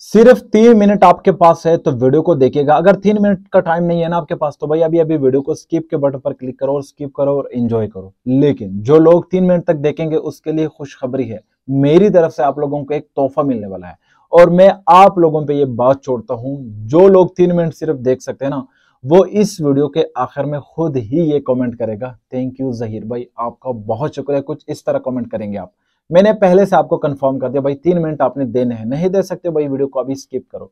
सिर्फ तीन मिनट आपके पास है तो वीडियो को देखिएगा अगर तीन मिनट का टाइम नहीं है ना आपके पास तो भाई अभी अभी वीडियो को स्किप के बटन पर क्लिक करो और स्किप करो और एंजॉय करो लेकिन जो लोग तीन मिनट तक देखेंगे उसके लिए खुशखबरी है मेरी तरफ से आप लोगों को एक तोहफा मिलने वाला है और मैं आप लोगों पर यह बात छोड़ता हूं जो लोग तीन मिनट सिर्फ देख सकते हैं ना वो इस वीडियो के आखिर में खुद ही ये कमेंट करेगा थैंक यू जहीर भाई आपका बहुत शुक्रिया कुछ इस तरह कमेंट करेंगे आप मैंने पहले से आपको कंफर्म कर दिया भाई तीन मिनट आपने देने हैं नहीं दे सकते भाई वीडियो को अभी स्किप करो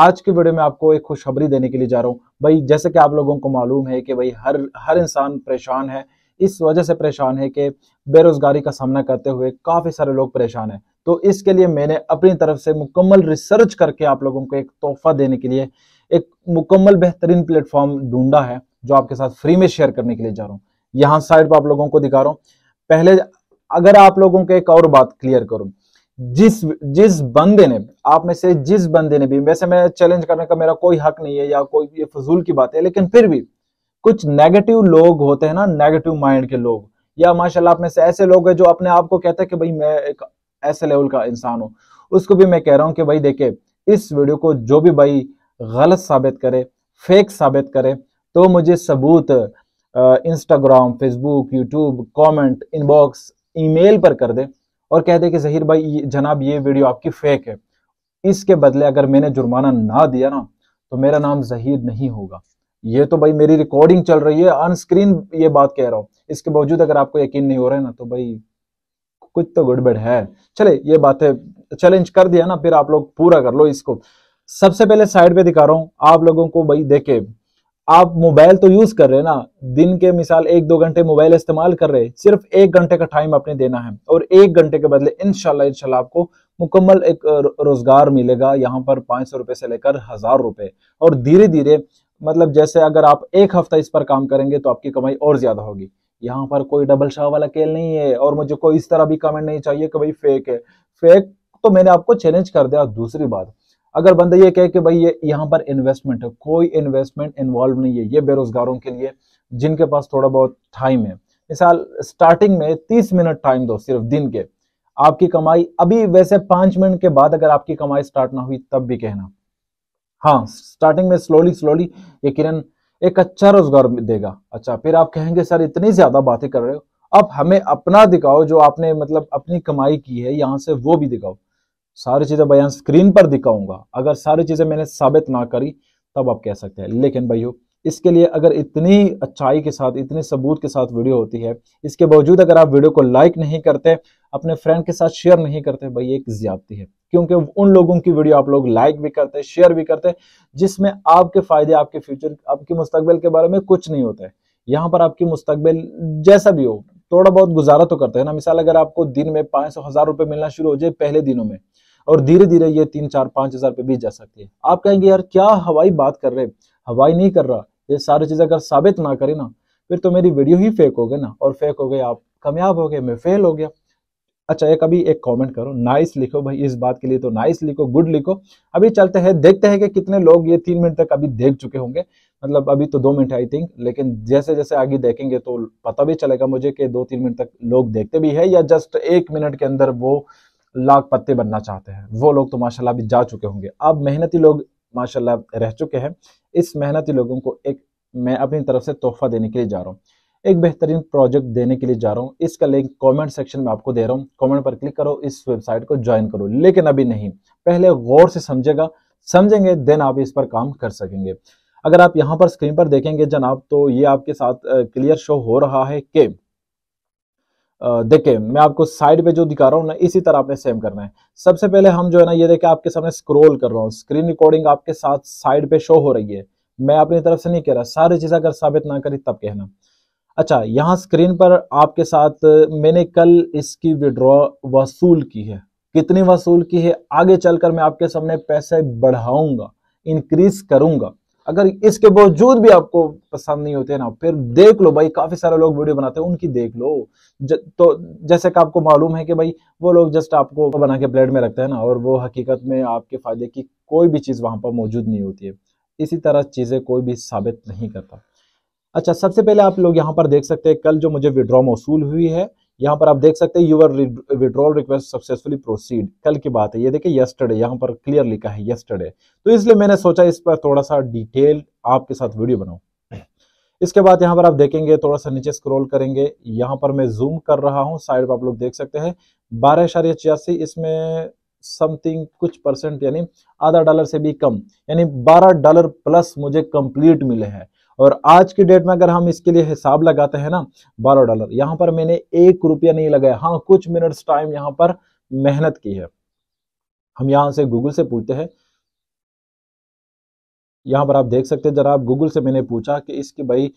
आज के वीडियो में आपको एक खुशखबरी देने के लिए जा रहा हूँ भाई जैसे कि आप लोगों को मालूम है कि भाई हर हर इंसान परेशान है इस वजह से परेशान है कि बेरोजगारी का सामना करते हुए काफ़ी सारे लोग परेशान है तो इसके लिए मैंने अपनी तरफ से मुकम्मल रिसर्च करके आप लोगों को एक तोहफा देने के लिए एक मुकम्मल बेहतरीन प्लेटफॉर्म ढूंढा है जो आपके साथ फ्री में शेयर करने के लिए जा रहा हूँ यहाँ साइड पर आप लोगों को दिखा रहा हूँ पहले अगर आप लोगों को एक और बात क्लियर करूं जिस जिस बंदे ने आप में से जिस बंदे ने भी वैसे मैं चैलेंज करने का मेरा कोई हक नहीं है या कोई ये फजूल की बात है लेकिन फिर भी कुछ नेगेटिव लोग होते हैं ना नेगेटिव माइंड के लोग या माशाल्लाह आप में से ऐसे लोग हैं जो अपने आप को कहते हैं कि भाई मैं एक ऐसे लेवल का इंसान हूं उसको भी मैं कह रहा हूं कि भाई देखे इस वीडियो को जो भी भाई गलत साबित करे फेक साबित करे तो मुझे सबूत Instagram Facebook YouTube comment inbox email पर कर दे और कह दे कि जहीर भाई जनाब ये वीडियो आपकी फेक है इसके बदले अगर मैंने जुर्माना ना दिया ना तो मेरा नाम जहीर नहीं होगा ये तो भाई मेरी रिकॉर्डिंग चल रही है ऑन स्क्रीन ये बात कह रहा हूँ इसके बावजूद अगर आपको यकीन नहीं हो रहा है ना तो भाई कुछ तो गड़बड़ है चले ये बातें चैलेंज कर दिया ना फिर आप लोग पूरा कर लो इसको सबसे पहले साइड पे दिखा रहा हूँ आप लोगों को भाई देखे आप मोबाइल तो यूज कर रहे हैं ना दिन के मिसाल एक दो घंटे मोबाइल इस्तेमाल कर रहे हैं सिर्फ एक घंटे का टाइम आपने देना है और एक घंटे के बदले इनशाला इनशाला आपको मुकम्मल एक रोजगार मिलेगा यहाँ पर पाँच सौ रुपए से लेकर हजार रुपए और धीरे धीरे मतलब जैसे अगर आप एक हफ्ता इस पर काम करेंगे तो आपकी कमाई और ज्यादा होगी यहाँ पर कोई डबल शाह वाला केल नहीं है और मुझे कोई इस तरह भी कमेंट नहीं चाहिए कि भाई फेक है फेक तो मैंने आपको चैलेंज कर दिया दूसरी बात अगर बंदा ये कहे कि भाई ये यहाँ पर इन्वेस्टमेंट है कोई इन्वेस्टमेंट इन्वॉल्व नहीं है ये बेरोजगारों के लिए जिनके पास थोड़ा बहुत टाइम है मिसाल स्टार्टिंग में तीस मिनट टाइम दो सिर्फ दिन के आपकी कमाई अभी वैसे पांच मिनट के बाद अगर आपकी कमाई स्टार्ट ना हुई तब भी कहना हाँ स्टार्टिंग में स्लोली स्लोली ये किरण एक अच्छा रोजगार देगा अच्छा फिर आप कहेंगे सर इतनी ज्यादा बातें कर रहे हो अब हमें अपना दिखाओ जो आपने मतलब अपनी कमाई की है यहाँ से वो भी दिखाओ सारी चीज़ें बयान स्क्रीन पर दिखाऊंगा अगर सारी चीज़ें मैंने साबित ना करी तब आप कह सकते हैं लेकिन भाइयों इसके लिए अगर इतनी अच्छाई के साथ इतने सबूत के साथ वीडियो होती है इसके बावजूद अगर आप वीडियो को लाइक नहीं करते अपने फ्रेंड के साथ शेयर नहीं करते भाई एक ज्यादती है क्योंकि उन लोगों की वीडियो आप लोग लाइक भी करते शेयर भी करते जिसमें आपके फायदे आपके फ्यूचर आपके मुस्तबिल के बारे में कुछ नहीं होता है यहाँ पर आपकी मुस्तबिल जैसा भी हो थोड़ा बहुत गुजारा तो करते हैं ना मिसाल अगर आपको दिन में पाँच सौ हज़ार रुपये मिलना शुरू हो जाए पहले दिनों में और धीरे धीरे ये तीन चार पांच हज़ार पे भी जा सकती है आप कहेंगे यार क्या हवाई बात कर रहे हवाई नहीं कर रहा ये सारी चीज़ अगर साबित ना करे ना फिर तो मेरी वीडियो ही फेक हो गई ना और फेक हो गए आप कामयाब हो गए मैं फेल हो गया अच्छा एक अभी एक कमेंट करो नाइस लिखो भाई इस बात के लिए तो नाइस लिखो गुड लिखो अभी चलते हैं देखते हैं कि कितने लोग ये तीन मिनट तक अभी देख चुके होंगे मतलब अभी तो दो मिनट आई थिंक लेकिन जैसे जैसे आगे देखेंगे तो पता भी चलेगा मुझे कि दो तीन मिनट तक लोग देखते भी है या जस्ट एक मिनट के अंदर वो लाख पत्ते बनना चाहते हैं वो लोग तो माशाल्लाह अभी जा चुके होंगे अब मेहनती लोग माशाल्लाह रह चुके हैं इस मेहनती लोगों को एक मैं अपनी तरफ से तोहफा देने के लिए जा रहा हूँ एक बेहतरीन प्रोजेक्ट देने के लिए जा रहा हूँ इसका लिंक कमेंट सेक्शन में आपको दे रहा हूँ कमेंट पर क्लिक करो इस वेबसाइट को ज्वाइन करो लेकिन अभी नहीं पहले गौर से समझेगा समझेंगे देन आप इस पर काम कर सकेंगे अगर आप यहाँ पर स्क्रीन पर देखेंगे जनाब तो ये आपके साथ क्लियर शो हो रहा है कि देखे मैं आपको साइड पे जो दिखा रहा हूँ ना इसी तरह आपने सेम करना है सबसे पहले हम जो है ना ये देखे आपके सामने स्क्रोल कर रहा हूँ स्क्रीन रिकॉर्डिंग आपके साथ साइड पे शो हो रही है मैं अपनी तरफ से नहीं कह रहा सारी चीज़ अगर साबित ना करी तब कहना अच्छा यहाँ स्क्रीन पर आपके साथ मैंने कल इसकी विड्रॉ वसूल की है कितनी वसूल की है आगे चलकर मैं आपके सामने पैसे बढ़ाऊंगा इंक्रीज करूंगा अगर इसके बावजूद भी आपको पसंद नहीं होते ना फिर देख लो भाई काफी सारे लोग वीडियो बनाते हैं उनकी देख लो ज, तो जैसे कि आपको मालूम है कि भाई वो लोग जस्ट आपको बना के प्लेट में रखते हैं ना और वो हकीकत में आपके फायदे की कोई भी चीज़ वहां पर मौजूद नहीं होती है इसी तरह चीज़ें कोई भी साबित नहीं करता अच्छा सबसे पहले आप लोग यहाँ पर देख सकते हैं कल जो मुझे विड्रॉ मौसू हुई है यहाँ पर आप देख सकते हैं your withdrawal request successfully proceed कल की बात है ये देखिए यस्टरडे यहाँ पर क्लियर लिखा है यस्टरडे तो इसलिए मैंने सोचा इस पर थोड़ा सा डिटेल आपके साथ वीडियो बनाऊ इसके बाद यहाँ पर आप देखेंगे थोड़ा सा नीचे स्क्रॉल करेंगे यहाँ पर मैं जूम कर रहा हूँ साइड पर आप लोग देख सकते हैं बारह इसमें समथिंग कुछ परसेंट यानी आधा डॉलर से भी कम यानी 12 डॉलर प्लस मुझे कंप्लीट मिले हैं और आज की डेट में अगर हम इसके लिए हिसाब लगाते हैं ना बारह डॉलर यहाँ पर मैंने एक रुपया नहीं लगाया हाँ कुछ मिनट्स टाइम यहाँ पर मेहनत की है हम यहाँ से गूगल से पूछते हैं यहाँ पर आप देख सकते हैं जरा गूगल से मैंने पूछा कि इसकी भाई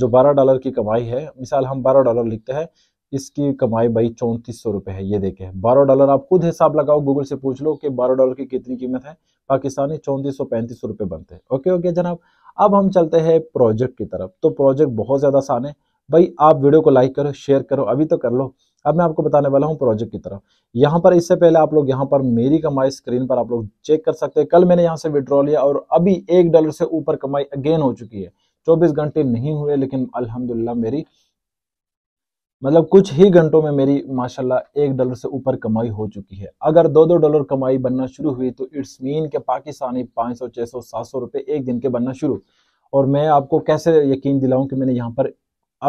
जो बारह डॉलर की कमाई है मिसाल हम बारह डॉलर लिखते हैं इसकी कमाई भाई चौंतीस सौ रुपए है ये देखे बारह डॉलर आप खुद हिसाब लगाओ गूगल से पूछ लो कि बारह डॉलर की कितनी कीमत है पाकिस्तानी चौंतीस सौ पैंतीस सौ रुपए बनते हैं ओके ओके जनाब अब हम चलते हैं प्रोजेक्ट की तरफ तो प्रोजेक्ट बहुत ज़्यादा आसान है भाई आप वीडियो को लाइक करो शेयर करो अभी तो कर लो अब मैं आपको बताने वाला हूँ प्रोजेक्ट की तरफ यहाँ पर इससे पहले आप लोग यहाँ पर मेरी कमाई स्क्रीन पर आप लोग चेक कर सकते हैं कल मैंने यहाँ से विड्रॉ लिया और अभी एक डॉलर से ऊपर कमाई अगेन हो चुकी है चौबीस घंटे नहीं हुए लेकिन अलहमदुल्ला मेरी मतलब कुछ ही घंटों में मेरी माशाल्लाह एक डॉलर से ऊपर कमाई हो चुकी है अगर दो दो डॉलर कमाई बनना शुरू हुई तो इट्स मीन के पाकिस्तानी 500 600 700 रुपए एक दिन के बनना शुरू और मैं आपको कैसे यकीन दिलाऊं कि मैंने यहाँ पर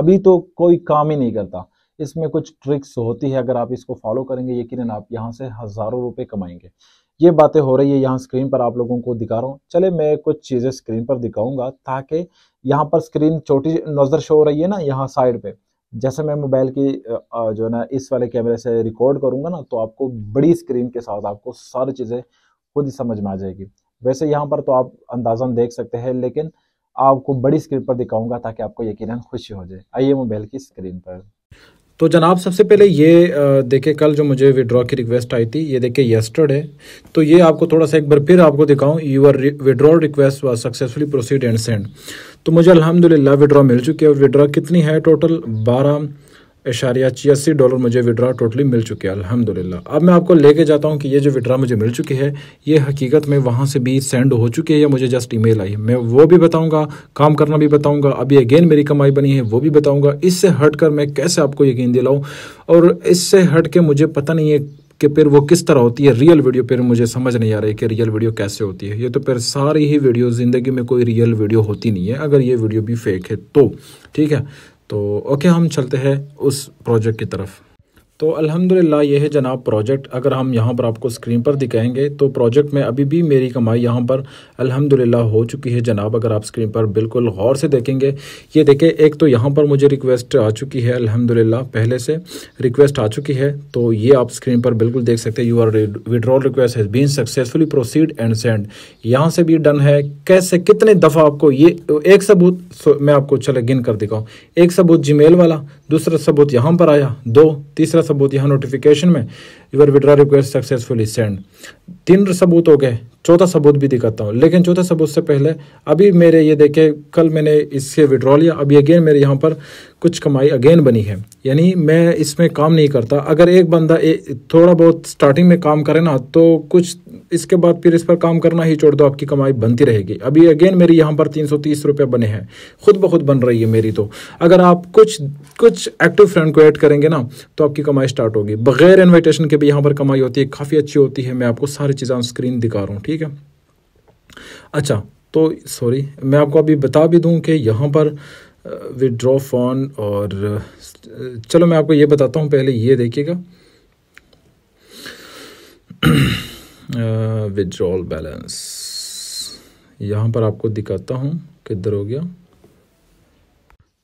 अभी तो कोई काम ही नहीं करता इसमें कुछ ट्रिक्स होती है अगर आप इसको फॉलो करेंगे यकीन आप यहाँ से हज़ारों रुपये कमाएंगे ये बातें हो रही है यहाँ स्क्रीन पर आप लोगों को दिखा रहा हूँ चले मैं कुछ चीज़ें स्क्रीन पर दिखाऊंगा ताकि यहाँ पर स्क्रीन छोटी नज़र शो हो रही है ना यहाँ साइड पर जैसे मैं मोबाइल की जो है ना इस वाले कैमरे से रिकॉर्ड करूँगा ना तो आपको बड़ी स्क्रीन के साथ आपको सारी चीज़ें खुद ही समझ में आ जाएगी वैसे यहाँ पर तो आप अंदाजन देख सकते हैं लेकिन आपको बड़ी स्क्रीन पर दिखाऊंगा ताकि आपको यकीनन खुशी हो जाए आइए मोबाइल की स्क्रीन पर तो जनाब सबसे पहले ये देखिए कल जो मुझे विड्रॉ की रिक्वेस्ट आई थी ये देखिए है तो ये आपको थोड़ा सा एक बार फिर आपको दिखाऊं your withdrawal request was successfully proceed and send तो मुझे अल्हम्दुलिल्लाह विड्रॉ मिल चुकी है विड्रॉ कितनी है टोटल बारह इशारिया छियासी डॉलर मुझे विड्रा टोटली मिल चुके हैं अल्हम्दुलिल्लाह अब मैं आपको लेके जाता हूँ कि ये जो विड्रा मुझे मिल चुकी है ये हकीकत में वहाँ से भी सेंड हो चुकी है या मुझे जस्ट ईमेल आई है मैं वो भी बताऊँगा काम करना भी बताऊँगा अभी अगेन मेरी कमाई बनी है वो भी बताऊँगा इससे हट कर मैं कैसे आपको यकीन दिलाऊँ और इससे हट के मुझे पता नहीं है कि फिर वो किस तरह होती है रियल वीडियो फिर मुझे समझ नहीं आ रही कि रियल वीडियो कैसे होती है ये तो फिर सारी ही वीडियो ज़िंदगी में कोई रियल वीडियो होती नहीं है अगर ये वीडियो भी फेक है तो ठीक है तो ओके हम चलते हैं उस प्रोजेक्ट की तरफ तो अल्हम्दुलिल्लाह यह है जनाब प्रोजेक्ट अगर हम यहाँ पर आपको स्क्रीन पर दिखाएंगे तो प्रोजेक्ट में अभी भी मेरी कमाई यहाँ पर अल्हम्दुलिल्लाह हो चुकी है जनाब अगर आप स्क्रीन पर बिल्कुल गौर से देखेंगे ये देखें एक तो यहाँ पर मुझे रिक्वेस्ट आ चुकी है अल्हम्दुलिल्लाह पहले से रिक्वेस्ट आ चुकी है तो ये आप स्क्रीन पर बिल्कुल देख सकते हैं your withdrawal request has been successfully proceed and send यहाँ से भी डन है कैसे कितने दफ़ा आपको ये एक सबूत मैं आपको चले गिन कर दिखाऊँ एक सबूत जी वाला दूसरा सबूत यहाँ पर आया दो तीसरा सबूत यहाँ नोटिफिकेशन में your withdraw request successfully send तीन सबूत हो गए चौथा सबूत भी दिखाता हूँ लेकिन चौथा सबूत से पहले अभी मेरे ये देखे कल मैंने इससे विड्रॉ लिया अभी अगेन मेरे यहाँ पर कुछ कमाई अगेन बनी है यानी मैं इसमें काम नहीं करता अगर एक बंदा ए, थोड़ा बहुत स्टार्टिंग में काम करे ना तो कुछ इसके बाद फिर इस पर काम करना ही छोड़ दो आपकी कमाई बनती रहेगी अभी अगेन मेरी यहाँ पर तीन सौ तीस रुपये बने हैं खुद ब खुद बन रही है मेरी तो अगर आप कुछ कुछ एक्टिव फ्रेंड को ऐड करेंगे ना तो आपकी कमाई स्टार्ट होगी बगैर इन्विटेशन के भी यहाँ पर कमाई होती है काफ़ी अच्छी होती है मैं आपको सारी चीज़ें ऑन स्क्रीन दिखा रहा हूँ ठीक है अच्छा तो सॉरी मैं आपको अभी बता भी दूँ कि यहाँ पर विदड्रॉ फोन और चलो मैं आपको ये बताता हूँ पहले ये देखिएगा विड्रॉल uh, बैलेंस यहाँ पर आपको दिखाता हूँ किधर हो गया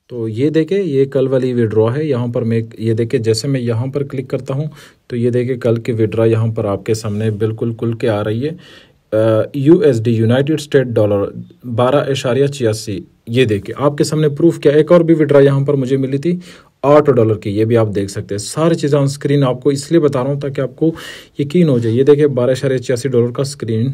तो ये देखे ये कल वाली विड्रॉ है यहाँ पर मैं ये देखे जैसे मैं यहाँ पर क्लिक करता हूँ तो ये देखे कल की विड्रॉ यहाँ पर आपके सामने बिल्कुल खुल के आ रही है U S D United State dollar बारह एशारिया छियासी ये देखिए आपके सामने प्रूफ क्या एक और भी विड्रा यहाँ पर मुझे मिली थी आठ डॉलर की ये भी आप देख सकते हैं सारी चीज़ें ऑन स्क्रीन आपको इसलिए बता रहा हूँ ताकि आपको यकीन हो जाए ये देखिए बारह शहर छियासी डॉलर का स्क्रीन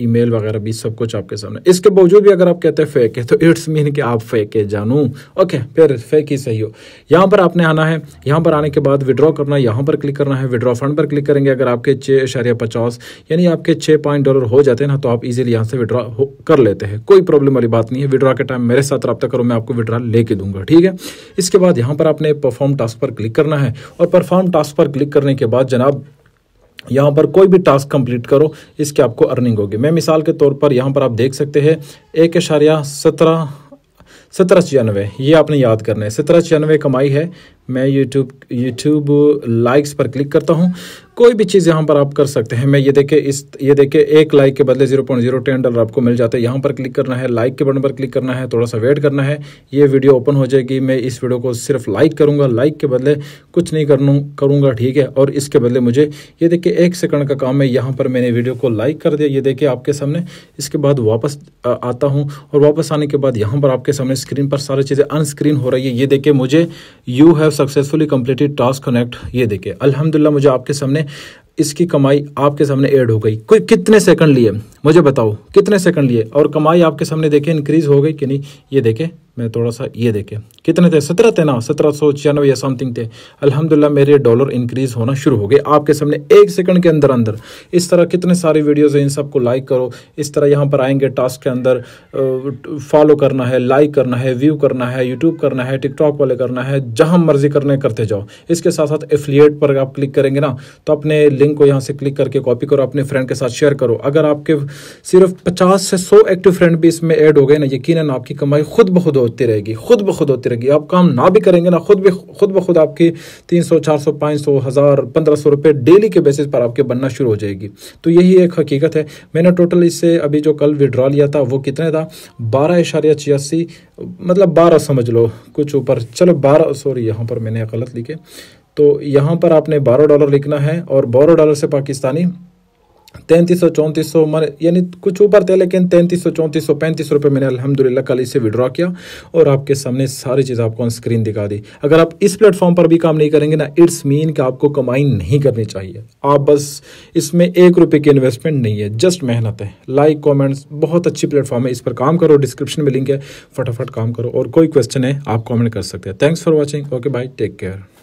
ईमेल वगैरह भी सब कुछ आपके सामने इसके बावजूद भी अगर आप कहते हैं फेक है तो इट्स मीन कि आप फेक है जानू ओके फिर फेक ही सही हो यहाँ पर आपने आना है यहाँ पर आने के बाद विड्रॉ करना यहाँ पर क्लिक करना है विड्रॉ फंड पर क्लिक करेंगे अगर आपके छः शहर पचास यानी आपके छः पॉइंट डॉलर हो जाते हैं ना तो आप इजिली यहाँ से विड्रॉ कर लेते हैं कोई प्रॉब्लम वाली बात नहीं है विड्रॉ के टाइम मेरे साथ रब्ता करो मैं आपको विड्रॉ लेके दूंगा ठीक है इसके बाद यहाँ पर आपने आपने परफॉर्म टास्क पर क्लिक करना है और परफॉर्म टास्क पर क्लिक करने के बाद जनाब यहाँ पर कोई भी टास्क कंप्लीट करो इसके आपको अर्निंग होगी मैं मिसाल के तौर पर यहाँ पर आप देख सकते हैं एक इशारिया सत्रह सत्रह छियानवे ये आपने याद करना है सत्रह छियानवे कमाई है मैं यूट्यूब यूट्यूब लाइक्स पर क्लिक करता हूँ कोई भी चीज़ यहाँ पर आप कर सकते हैं मैं ये देखे इस ये देखे एक लाइक के बदले zero point zero ten dollar आपको मिल जाता है यहाँ पर क्लिक करना है लाइक के बटन पर क्लिक करना है थोड़ा सा वेट करना है ये वीडियो ओपन हो जाएगी मैं इस वीडियो को सिर्फ लाइक करूँगा लाइक के बदले कुछ नहीं करूँ करूँगा ठीक है और इसके बदले मुझे ये देखिए एक सेकंड का काम है यहाँ पर मैंने वीडियो को लाइक कर दिया ये देखिए आपके सामने इसके बाद वापस आता हूँ और वापस आने के बाद यहाँ पर आपके सामने स्क्रीन पर सारी चीज़ें अनस्क्रीन हो रही है ये देखिए मुझे you have successfully completed task connect ये देखे अल्हम्दुलिल्लाह मुझे आपके सामने इसकी कमाई आपके सामने ऐड हो गई कोई कितने सेकंड लिए मुझे बताओ कितने सेकंड लिए और कमाई आपके सामने देखे इंक्रीज हो गई कि नहीं ये देखे मैं थोड़ा सा ये देखे कितने थे सत्रह थे ना सत्रह सौ छियानवे या समथिंग थे अल्हम्दुलिल्लाह मेरे डॉलर इंक्रीज होना शुरू हो गए आपके सामने एक सेकंड के अंदर अंदर इस तरह कितने सारे वीडियोज़ हैं इन सबको लाइक करो इस तरह यहाँ पर आएंगे टास्क के अंदर फॉलो करना है लाइक करना है व्यू करना है यूट्यूब करना है टिकटॉक वाले करना है जहाँ मर्जी करने करते जाओ इसके साथ साथ एफिलियट पर आप क्लिक करेंगे ना तो अपने लिंक को यहाँ से क्लिक करके कॉपी करो अपने फ्रेंड के साथ शेयर करो अगर आपके सिर्फ पचास से सौ एक्टिव फ्रेंड भी इसमें ऐड हो गए ना यकीन आपकी कमाई खुद ब खुद होती रहेगी खुद ब खुद होती रहेगी करेगी आप काम ना भी करेंगे ना खुद भी खुद ब खुद आपकी तीन सौ चार सौ पाँच सौ हज़ार पंद्रह सौ रुपये डेली के बेसिस पर आपके बनना शुरू हो जाएगी तो यही एक हकीकत है मैंने टोटल इससे अभी जो कल विड्रा लिया था वो कितने था बारह इशारिया छियासी मतलब बारह समझ लो कुछ ऊपर चलो बारह सॉरी यहाँ पर मैंने गलत लिखे तो यहाँ पर आपने बारह डॉलर लिखना है और बारह डॉलर से पाकिस्तानी तैंतीस सौ चौंतीस सौ मारे यानी कुछ ऊपर थे लेकिन तैंतीस सौ चौंतीस सौ पैंतीस रुपये मैंने अलहमदिल्ला कल इसे विड्रॉ किया और आपके सामने सारी चीज़ आपको ऑन स्क्रीन दिखा दी अगर आप इस प्लेटफॉर्म पर भी काम नहीं करेंगे ना इट्स मीन कि आपको कमाई नहीं करनी चाहिए आप बस इसमें एक रुपये की इन्वेस्टमेंट नहीं है जस्ट मेहनत है लाइक कॉमेंट्स बहुत अच्छी प्लेटफॉर्म है इस पर काम करो डिस्क्रिप्शन में लिंक है फटाफट काम करो और कोई क्वेश्चन है आप कॉमेंट कर सकते हैं thanks for watching okay bye take care